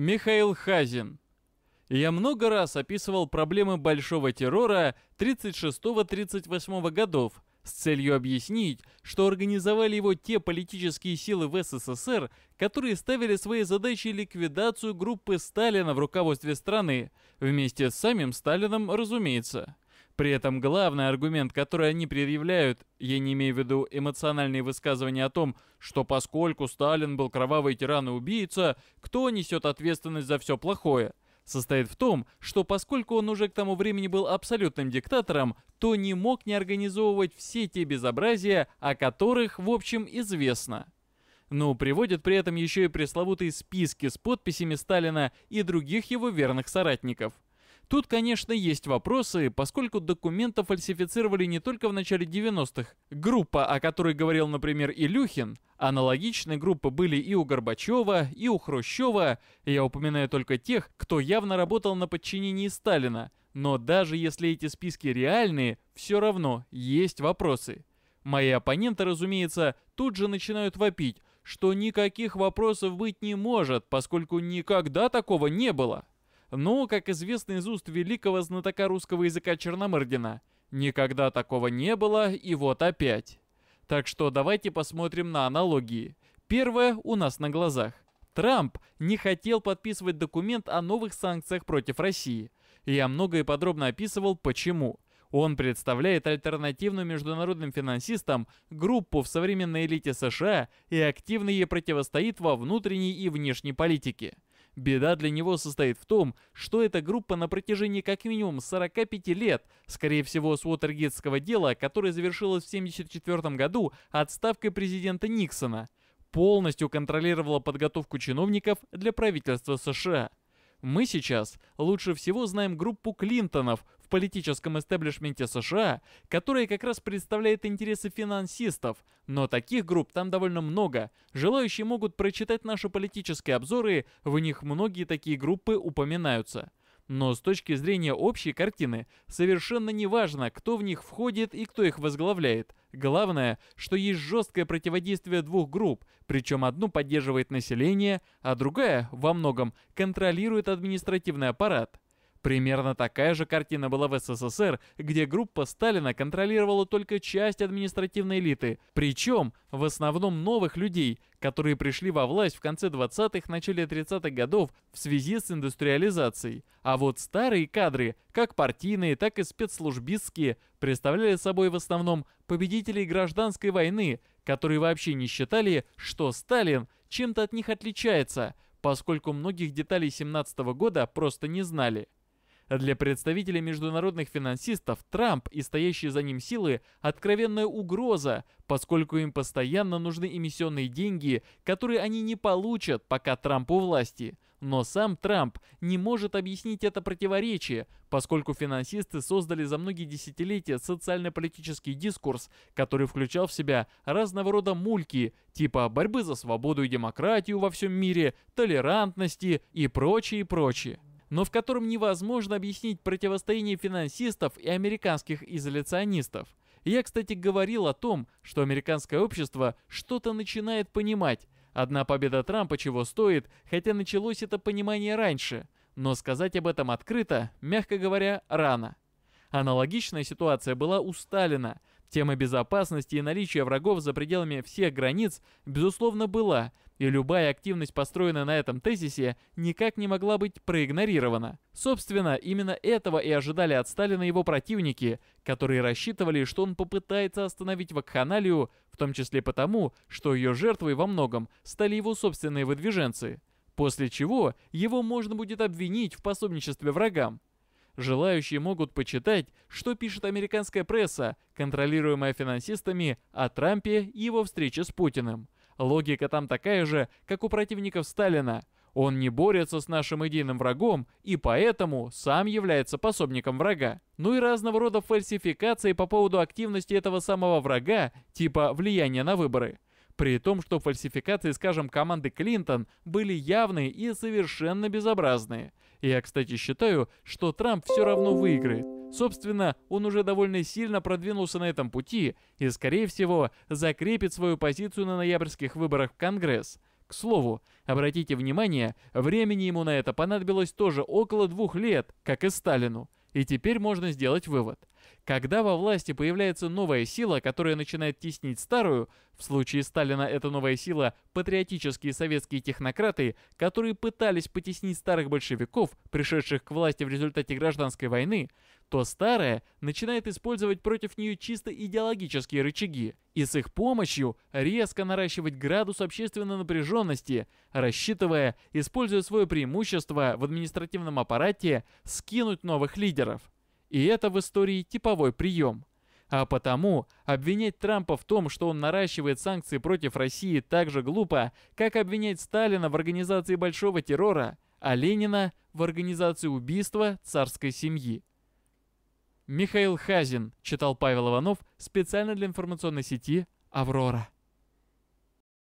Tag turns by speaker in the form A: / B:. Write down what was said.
A: Михаил Хазин. Я много раз описывал проблемы большого террора 36-38 годов с целью объяснить, что организовали его те политические силы в СССР, которые ставили своей задачей ликвидацию группы Сталина в руководстве страны, вместе с самим Сталином, разумеется. При этом главный аргумент, который они предъявляют, я не имею в виду эмоциональные высказывания о том, что поскольку Сталин был кровавый тиран и убийца, кто несет ответственность за все плохое, состоит в том, что поскольку он уже к тому времени был абсолютным диктатором, то не мог не организовывать все те безобразия, о которых, в общем, известно. Но приводят при этом еще и пресловутые списки с подписями Сталина и других его верных соратников – Тут, конечно, есть вопросы, поскольку документы фальсифицировали не только в начале 90-х. Группа, о которой говорил, например, Илюхин, аналогичные группы были и у Горбачева, и у Хрущева, я упоминаю только тех, кто явно работал на подчинении Сталина. Но даже если эти списки реальные, все равно есть вопросы. Мои оппоненты, разумеется, тут же начинают вопить, что никаких вопросов быть не может, поскольку никогда такого не было но, «Ну, как известно из уст великого знатока русского языка Черномырдина, никогда такого не было и вот опять. Так что давайте посмотрим на аналогии. Первое у нас на глазах. Трамп не хотел подписывать документ о новых санкциях против России. Я много и подробно описывал, почему. Он представляет альтернативную международным финансистам группу в современной элите США и активно ей противостоит во внутренней и внешней политике. Беда для него состоит в том, что эта группа на протяжении как минимум 45 лет, скорее всего с Уотергейтского дела, которое завершилось в 1974 году отставкой президента Никсона, полностью контролировала подготовку чиновников для правительства США. Мы сейчас лучше всего знаем группу Клинтонов, в политическом истеблишменте США, которое как раз представляет интересы финансистов, но таких групп там довольно много. Желающие могут прочитать наши политические обзоры, в них многие такие группы упоминаются. Но с точки зрения общей картины, совершенно не важно, кто в них входит и кто их возглавляет. Главное, что есть жесткое противодействие двух групп, причем одну поддерживает население, а другая, во многом, контролирует административный аппарат. Примерно такая же картина была в СССР, где группа Сталина контролировала только часть административной элиты, причем в основном новых людей, которые пришли во власть в конце 20-х, начале 30-х годов в связи с индустриализацией. А вот старые кадры, как партийные, так и спецслужбистские, представляли собой в основном победителей гражданской войны, которые вообще не считали, что Сталин чем-то от них отличается, поскольку многих деталей 17 -го года просто не знали. Для представителей международных финансистов Трамп и стоящие за ним силы – откровенная угроза, поскольку им постоянно нужны эмиссионные деньги, которые они не получат, пока Трамп у власти. Но сам Трамп не может объяснить это противоречие, поскольку финансисты создали за многие десятилетия социально-политический дискурс, который включал в себя разного рода мульки, типа борьбы за свободу и демократию во всем мире, толерантности и прочее, и прочее но в котором невозможно объяснить противостояние финансистов и американских изоляционистов. Я, кстати, говорил о том, что американское общество что-то начинает понимать. Одна победа Трампа чего стоит, хотя началось это понимание раньше. Но сказать об этом открыто, мягко говоря, рано. Аналогичная ситуация была у Сталина. Тема безопасности и наличия врагов за пределами всех границ, безусловно, была, и любая активность, построенная на этом тезисе, никак не могла быть проигнорирована. Собственно, именно этого и ожидали от Сталина его противники, которые рассчитывали, что он попытается остановить вакханалию, в том числе потому, что ее жертвой во многом стали его собственные выдвиженцы. После чего его можно будет обвинить в пособничестве врагам. Желающие могут почитать, что пишет американская пресса, контролируемая финансистами, о Трампе и его встрече с Путиным. Логика там такая же, как у противников Сталина. Он не борется с нашим идейным врагом и поэтому сам является пособником врага. Ну и разного рода фальсификации по поводу активности этого самого врага, типа влияния на выборы. При том, что фальсификации, скажем, команды Клинтон были явные и совершенно безобразные я, кстати, считаю, что Трамп все равно выиграет. Собственно, он уже довольно сильно продвинулся на этом пути и, скорее всего, закрепит свою позицию на ноябрьских выборах в Конгресс. К слову, обратите внимание, времени ему на это понадобилось тоже около двух лет, как и Сталину. И теперь можно сделать вывод. Когда во власти появляется новая сила, которая начинает теснить старую, в случае Сталина эта новая сила – патриотические советские технократы, которые пытались потеснить старых большевиков, пришедших к власти в результате гражданской войны, то старое начинает использовать против нее чисто идеологические рычаги и с их помощью резко наращивать градус общественной напряженности, рассчитывая, используя свое преимущество в административном аппарате, скинуть новых лидеров. И это в истории типовой прием. А потому обвинять Трампа в том, что он наращивает санкции против России так же глупо, как обвинять Сталина в организации большого террора, а Ленина в организации убийства царской семьи. Михаил Хазин, читал Павел Иванов специально для информационной сети «Аврора».